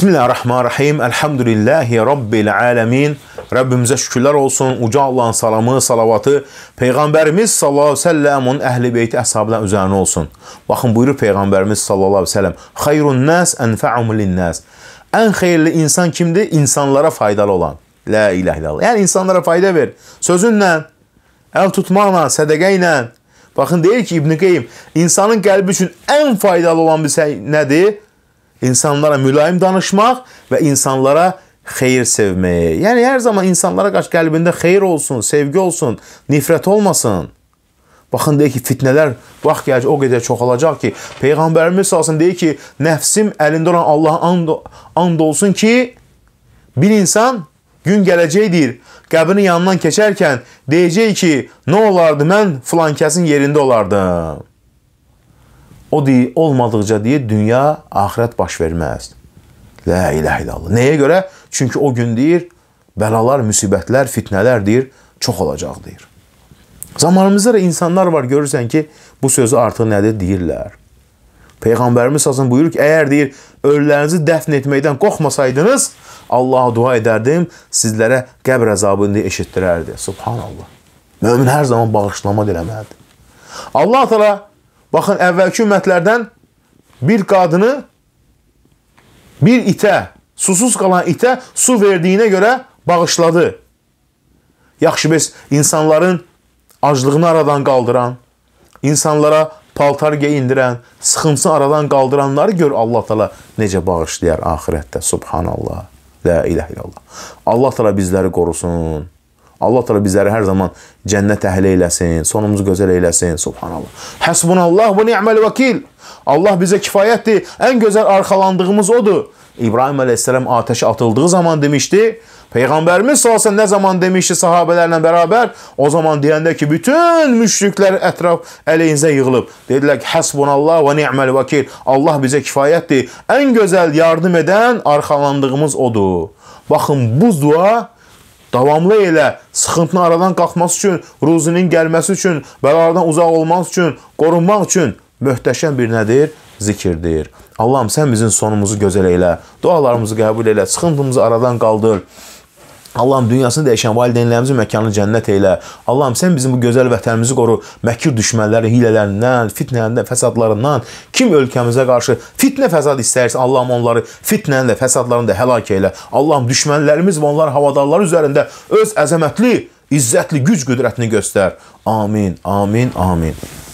Bismillahirrahmanirrahim. Elhamdülillahi Rabbil alemin. Rəbbimizə şükürlər olsun. Uca Allahın salamı, salavatı Peyğəmbərimiz sallallahu aleyhi ve sellem onun əhl-i beyti əshabına üzərinə olsun. Baxın buyurur Peyğəmbərimiz sallallahu aleyhi ve sellem. Xayrun nəs ənfə'um linnəs. Ən xeyirli insan kimdir? İnsanlara faydalı olan. La ilahe illallah. Yəni insanlara fayda ver. Sözünlə, əl tutmaqla, sədəqə ilə. Baxın deyir ki İbn Qeym, insanın qəlbi üçün ən faydalı olan bir şey nədir? insanlara mülayim danışmaq və insanlara xeyir sevməyi. Yəni hər zaman insanlara qarşı qəlbində xeyir olsun, sevgi olsun, nifrət olmasın. Baxın deyir ki, fitnələr vaxt gələcək o qədər çoxalacaq ki, peyğəmbərimiz sallallahu deyir ki, nəfsim əlində olan Allaha and, and olsun ki, bir insan gün gələcək deyir, qəbrin yanından keçərkən deyəcək ki, nə olardı mən filan kəsin yerində olardım. O deyir, olmadıqca deyir, dünya, axirət baş verməz. La ilahe illallah. Nəyə görə? Çünki o gün deyir, bəlalar, müsibətlər, fitnələr deyir, çox olacaq deyir. Zamanımızda da insanlar var, görürsən ki, bu sözü artıq nədir deyirlər. Peyğəmbərimiz sazın buyurur ki, əgər deyir, ölülərinizi dəfn etməkdən qorxmasaydınız, Allaha dua edərdim, sizlərə qəbr əzabını eşitdirərdi. Subhanallah. Mömin hər zaman bağışlama diləməlidir. Allah təala Baxın, əvvəlki ümmətlərdən bir qadını bir itə, susuz qalan itə su verdiyinə görə bağışladı. Yaxşı biz insanların aclığını aradan qaldıran, insanlara paltar geyindirən, sıxıntısını aradan qaldıranları gör Allah Teala necə bağışlayar axirətdə. Subhanallah. La ilahe illallah. Allah Teala bizləri qorusun. Allah təala bizləri hər zaman cənnət əhli eləsin, sonumuzu gözəl eləsin. Subhanallah. Həsbunallah və ni'məl vəkil. Allah bizə kifayətdir. Ən gözəl arxalandığımız odur. İbrahim əleyhissalam atəşə atıldığı zaman demişdi, Peyğəmbərimiz sallallahu nə zaman demişdi sahabelərlə bərabər, o zaman deyəndə ki, bütün müşriklər ətraf əleyhinizə yığılıb. Dedilər ki, "Həsbunallah və ni'məl vəkil." Allah bizə kifayətdir. Ən gözəl yardım edən arxalandığımız odur. Baxın bu dua davamlı elə, sıxıntının aradan qalxması üçün, ruzinin gəlməsi üçün, bəlalardan uzaq olmaq üçün, qorunmaq üçün möhtəşəm bir nədir? Zikirdir. Allahım, sən bizim sonumuzu gözəl elə, dualarımızı qəbul elə, sıxıntımızı aradan qaldır. Allahım dünyasını dəyişən valideynlərimizin məkanını cənnət elə. Allahım sən bizim bu gözəl vətənimizi qoru. Məkir düşmənlərin hilələrindən, fitnələrindən, fəsadlarından kim ölkəmizə qarşı fitnə fəsad istəyirsə, Allahım onları fitnənin də, fəsadların da həlak elə. Allahım düşmənlərimiz və onların havadarları üzərində öz əzəmətli, izzətli güc qüdrətini göstər. Amin, amin, amin.